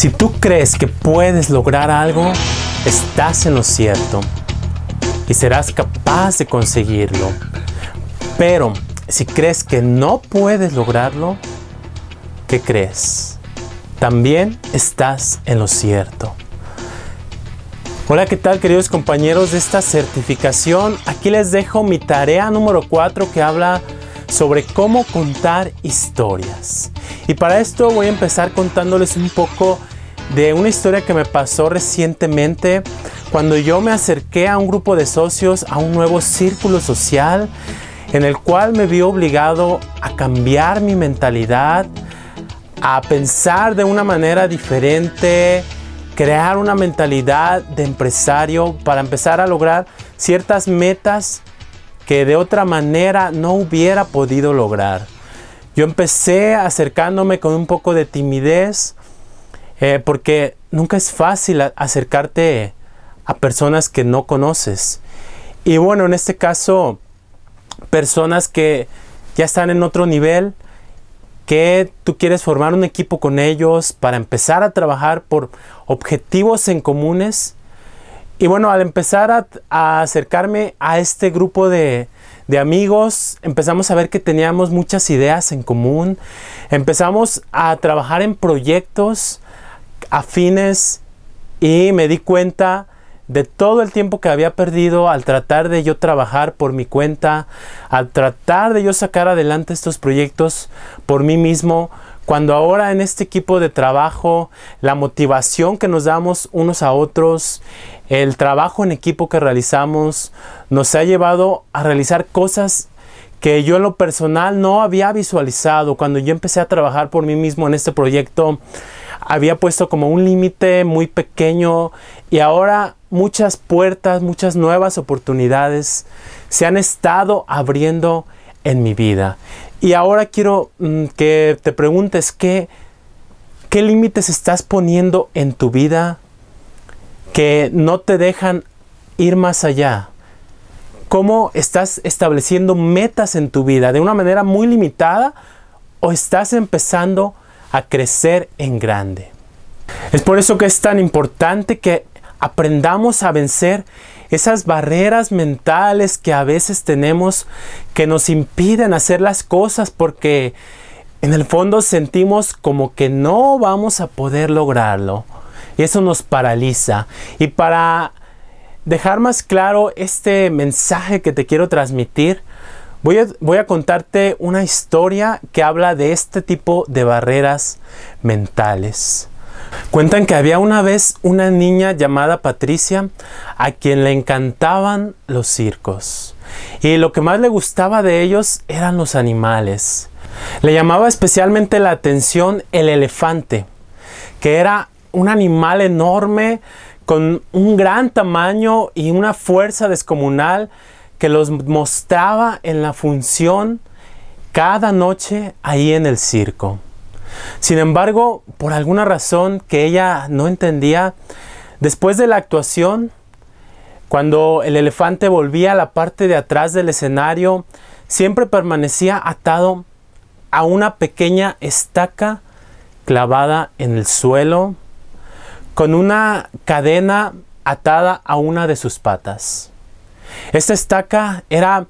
Si tú crees que puedes lograr algo, estás en lo cierto y serás capaz de conseguirlo. Pero si crees que no puedes lograrlo, ¿qué crees? También estás en lo cierto. Hola, ¿qué tal queridos compañeros de esta certificación? Aquí les dejo mi tarea número 4 que habla sobre cómo contar historias. Y para esto voy a empezar contándoles un poco de una historia que me pasó recientemente cuando yo me acerqué a un grupo de socios, a un nuevo círculo social, en el cual me vi obligado a cambiar mi mentalidad, a pensar de una manera diferente, crear una mentalidad de empresario para empezar a lograr ciertas metas que de otra manera no hubiera podido lograr. Yo empecé acercándome con un poco de timidez, eh, porque nunca es fácil acercarte a personas que no conoces. Y bueno, en este caso, personas que ya están en otro nivel, que tú quieres formar un equipo con ellos para empezar a trabajar por objetivos en comunes. Y bueno, al empezar a acercarme a este grupo de, de amigos, empezamos a ver que teníamos muchas ideas en común, empezamos a trabajar en proyectos afines y me di cuenta de todo el tiempo que había perdido al tratar de yo trabajar por mi cuenta, al tratar de yo sacar adelante estos proyectos por mí mismo, cuando ahora en este equipo de trabajo, la motivación que nos damos unos a otros, el trabajo en equipo que realizamos, nos ha llevado a realizar cosas que yo en lo personal no había visualizado. Cuando yo empecé a trabajar por mí mismo en este proyecto, había puesto como un límite muy pequeño y ahora muchas puertas, muchas nuevas oportunidades se han estado abriendo en mi vida. Y ahora quiero mm, que te preguntes qué límites estás poniendo en tu vida que no te dejan ir más allá. ¿Cómo estás estableciendo metas en tu vida? ¿De una manera muy limitada o estás empezando a crecer en grande? Es por eso que es tan importante que aprendamos a vencer esas barreras mentales que a veces tenemos que nos impiden hacer las cosas porque en el fondo sentimos como que no vamos a poder lograrlo. Y eso nos paraliza. Y para dejar más claro este mensaje que te quiero transmitir, Voy a, contarte una historia que habla de este tipo de barreras mentales. Cuentan que había una vez una niña llamada Patricia a quien le encantaban los circos. Y lo que más le gustaba de ellos eran los animales. Le llamaba especialmente la atención el elefante, que era un animal enorme con un gran tamaño y una fuerza descomunal que los mostraba en la función cada noche ahí en el circo. Sin embargo, por alguna razón que ella no entendía, después de la actuación, cuando el elefante volvía a la parte de atrás del escenario, siempre permanecía atado a una pequeña estaca clavada en el suelo, con una cadena atada a una de sus patas. Esta estaca era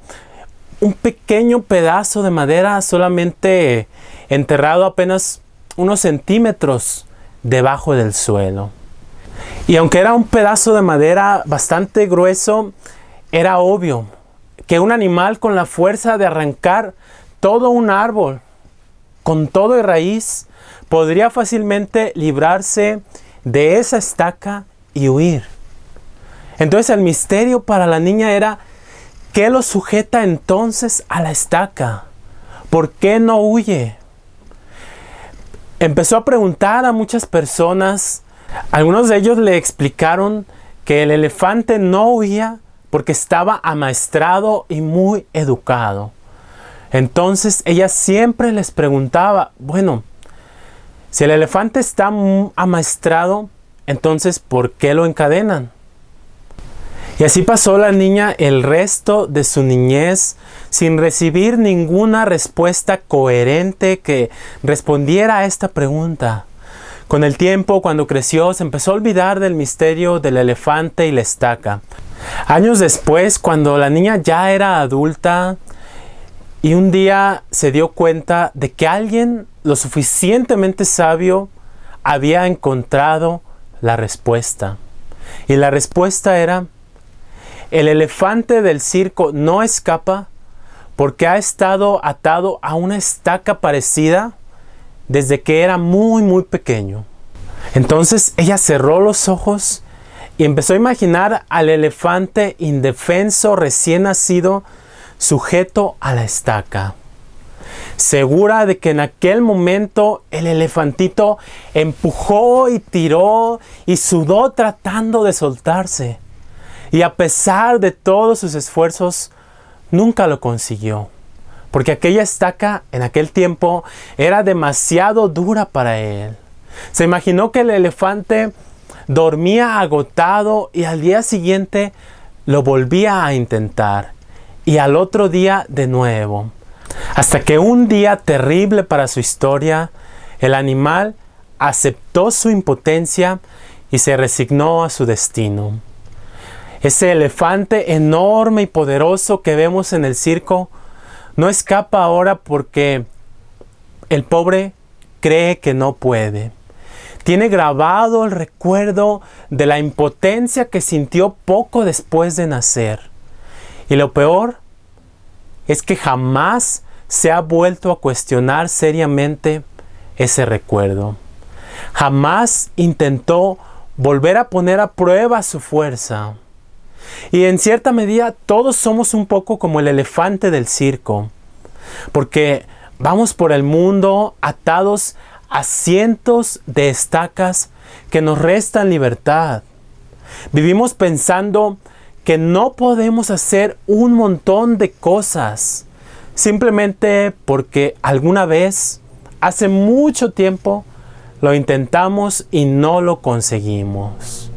un pequeño pedazo de madera solamente enterrado apenas unos centímetros debajo del suelo. Y aunque era un pedazo de madera bastante grueso, era obvio que un animal con la fuerza de arrancar todo un árbol, con todo y raíz, podría fácilmente librarse de esa estaca y huir. Entonces el misterio para la niña era, ¿qué lo sujeta entonces a la estaca? ¿Por qué no huye? empezó a preguntar a muchas personas. Algunos de ellos le explicaron que el elefante no huía porque estaba amaestrado y muy educado. Entonces ella siempre les preguntaba, bueno, si el elefante está amaestrado, entonces ¿por qué lo encadenan? Y así pasó la niña el resto de su niñez sin recibir ninguna respuesta coherente que respondiera a esta pregunta. Con el tiempo, cuando creció, se empezó a olvidar del misterio del elefante y la estaca. Años después, cuando la niña ya era adulta y un día se dio cuenta de que alguien lo suficientemente sabio había encontrado la respuesta. Y la respuesta era el elefante del circo no escapa porque ha estado atado a una estaca parecida desde que era muy, muy pequeño. Entonces ella cerró los ojos y empezó a imaginar al elefante indefenso recién nacido sujeto a la estaca. Segura de que en aquel momento el elefantito empujó y tiró y sudó tratando de soltarse. Y a pesar de todos sus esfuerzos, nunca lo consiguió. Porque aquella estaca en aquel tiempo era demasiado dura para él. Se imaginó que el elefante dormía agotado y al día siguiente lo volvía a intentar. Y al otro día de nuevo. Hasta que un día terrible para su historia, el animal aceptó su impotencia y se resignó a su destino. Ese elefante enorme y poderoso que vemos en el circo no escapa ahora porque el pobre cree que no puede. Tiene grabado el recuerdo de la impotencia que sintió poco después de nacer. Y lo peor es que jamás se ha vuelto a cuestionar seriamente ese recuerdo. Jamás intentó volver a poner a prueba su fuerza. Y en cierta medida todos somos un poco como el elefante del circo, porque vamos por el mundo atados a cientos de estacas que nos restan libertad. Vivimos pensando que no podemos hacer un montón de cosas simplemente porque alguna vez, hace mucho tiempo, lo intentamos y no lo conseguimos.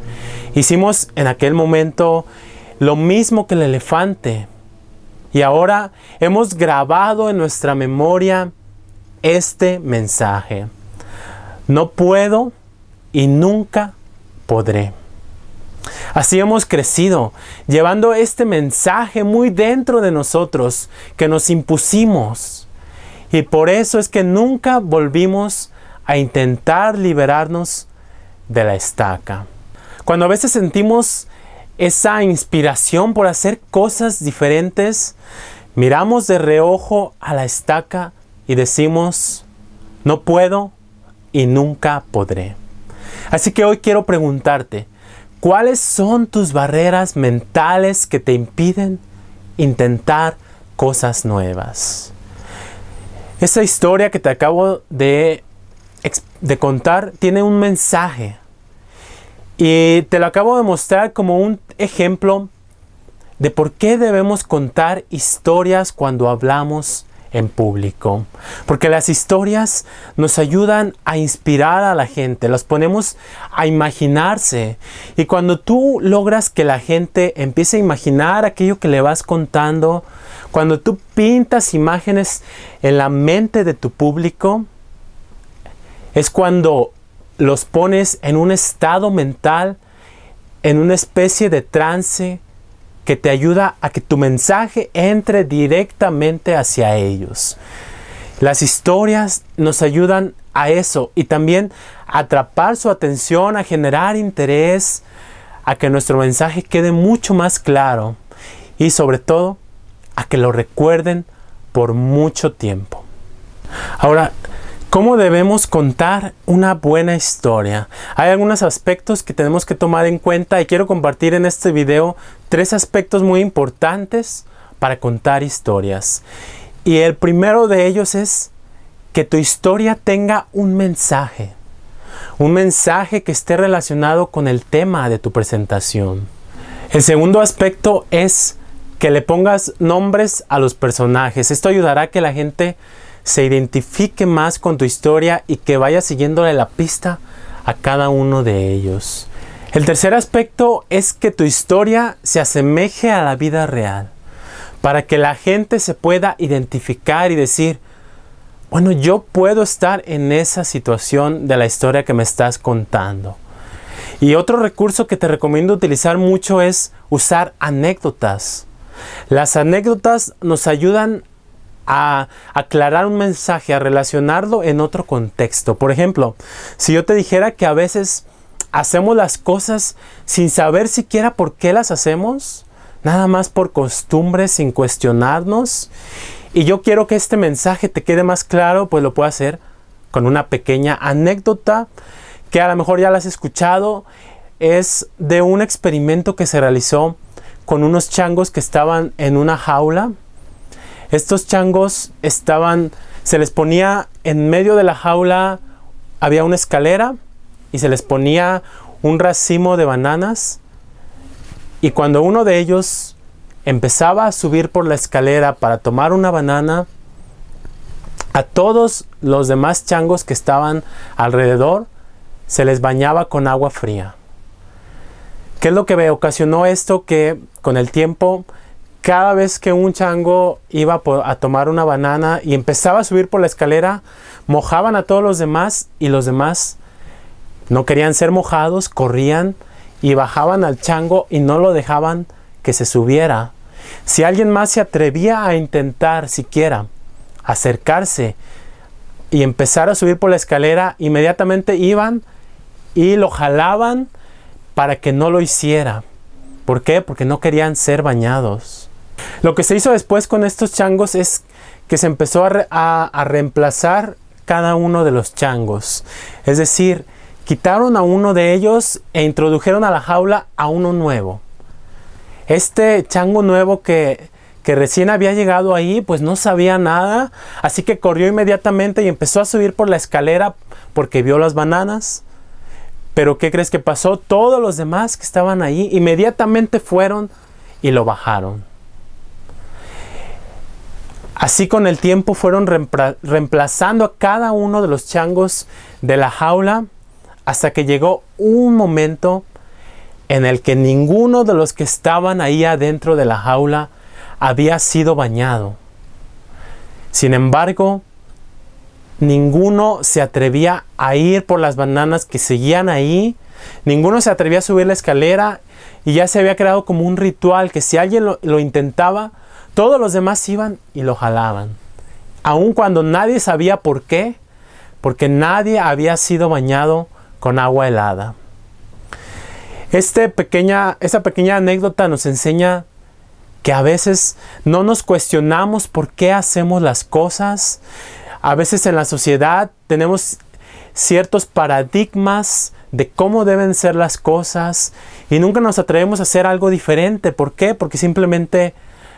Hicimos en aquel momento lo mismo que el elefante. Y ahora hemos grabado en nuestra memoria este mensaje. No puedo y nunca podré. Así hemos crecido, llevando este mensaje muy dentro de nosotros que nos impusimos. Y por eso es que nunca volvimos a intentar liberarnos de la estaca. Cuando a veces sentimos esa inspiración por hacer cosas diferentes, miramos de reojo a la estaca y decimos, no puedo y nunca podré. Así que hoy quiero preguntarte, ¿cuáles son tus barreras mentales que te impiden intentar cosas nuevas? Esa historia que te acabo de, de contar tiene un mensaje y te lo acabo de mostrar como un ejemplo de por qué debemos contar historias cuando hablamos en público. Porque las historias nos ayudan a inspirar a la gente, las ponemos a imaginarse. Y cuando tú logras que la gente empiece a imaginar aquello que le vas contando, cuando tú pintas imágenes en la mente de tu público, es cuando los pones en un estado mental, en una especie de trance que te ayuda a que tu mensaje entre directamente hacia ellos. Las historias nos ayudan a eso y también a atrapar su atención, a generar interés, a que nuestro mensaje quede mucho más claro y sobre todo a que lo recuerden por mucho tiempo. Ahora, ¿Cómo debemos contar una buena historia? Hay algunos aspectos que tenemos que tomar en cuenta y quiero compartir en este video tres aspectos muy importantes para contar historias. Y el primero de ellos es que tu historia tenga un mensaje. Un mensaje que esté relacionado con el tema de tu presentación. El segundo aspecto es que le pongas nombres a los personajes. Esto ayudará a que la gente se identifique más con tu historia y que vaya siguiéndole la pista a cada uno de ellos. El tercer aspecto es que tu historia se asemeje a la vida real, para que la gente se pueda identificar y decir, bueno, yo puedo estar en esa situación de la historia que me estás contando. Y otro recurso que te recomiendo utilizar mucho es usar anécdotas. Las anécdotas nos ayudan a aclarar un mensaje, a relacionarlo en otro contexto. Por ejemplo, si yo te dijera que a veces hacemos las cosas sin saber siquiera por qué las hacemos, nada más por costumbre, sin cuestionarnos, y yo quiero que este mensaje te quede más claro, pues lo puedo hacer con una pequeña anécdota que a lo mejor ya la has escuchado, es de un experimento que se realizó con unos changos que estaban en una jaula estos changos estaban, se les ponía en medio de la jaula, había una escalera y se les ponía un racimo de bananas y cuando uno de ellos empezaba a subir por la escalera para tomar una banana, a todos los demás changos que estaban alrededor se les bañaba con agua fría. ¿Qué es lo que ocasionó esto? Que con el tiempo cada vez que un chango iba a tomar una banana y empezaba a subir por la escalera, mojaban a todos los demás y los demás no querían ser mojados, corrían y bajaban al chango y no lo dejaban que se subiera. Si alguien más se atrevía a intentar siquiera acercarse y empezar a subir por la escalera, inmediatamente iban y lo jalaban para que no lo hiciera. ¿Por qué? Porque no querían ser bañados. Lo que se hizo después con estos changos es que se empezó a, reemplazar cada uno de los changos. Es decir, quitaron a uno de ellos e introdujeron a la jaula a uno nuevo. Este chango nuevo que, que, recién había llegado ahí, pues no sabía nada, así que corrió inmediatamente y empezó a subir por la escalera porque vio las bananas. Pero ¿qué crees que pasó? Todos los demás que estaban ahí inmediatamente fueron y lo bajaron. Así con el tiempo fueron reemplazando a cada uno de los changos de la jaula hasta que llegó un momento en el que ninguno de los que estaban ahí adentro de la jaula había sido bañado. Sin embargo, ninguno se atrevía a ir por las bananas que seguían ahí, ninguno se atrevía a subir la escalera y ya se había creado como un ritual que si alguien lo, lo intentaba, todos los demás iban y lo jalaban. Aun cuando nadie sabía por qué, porque nadie había sido bañado con agua helada. Este pequeña, esta pequeña anécdota nos enseña que a veces no nos cuestionamos por qué hacemos las cosas. A veces en la sociedad tenemos ciertos paradigmas de cómo deben ser las cosas y nunca nos atrevemos a hacer algo diferente. ¿Por qué? Porque simplemente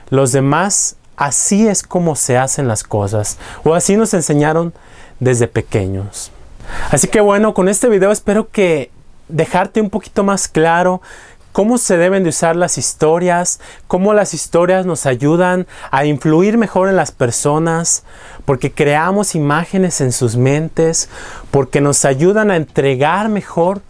los demás, así es como se hacen las cosas. O así nos enseñaron desde pequeños. Así que bueno, con este video espero que dejarte un poquito más claro cómo se deben de usar las historias, cómo las historias nos ayudan a influir mejor en las personas, porque creamos imágenes en sus mentes, porque nos ayudan a entregar mejor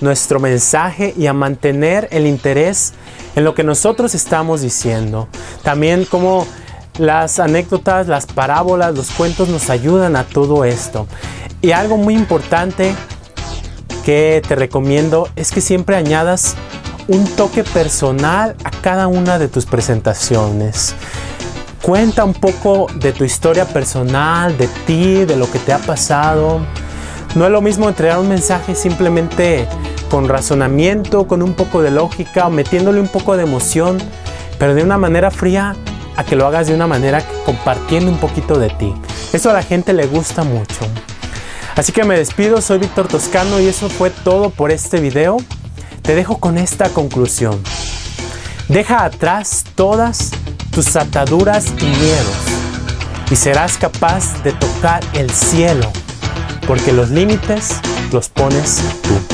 nuestro mensaje y a mantener el interés en lo que nosotros estamos diciendo. También como las anécdotas, las parábolas, los cuentos nos ayudan a todo esto. Y algo muy importante que te recomiendo es que siempre añadas un toque personal a cada una de tus presentaciones. Cuenta un poco de tu historia personal, de ti, de lo que te ha pasado no es lo mismo entregar un mensaje simplemente con razonamiento, con un poco de lógica o metiéndole un poco de emoción, pero de una manera fría a que lo hagas de una manera compartiendo un poquito de ti. Eso a la gente le gusta mucho. Así que me despido, soy Víctor Toscano y eso fue todo por este video. Te dejo con esta conclusión. Deja atrás todas tus ataduras y miedos y serás capaz de tocar el cielo porque los límites los pones tú.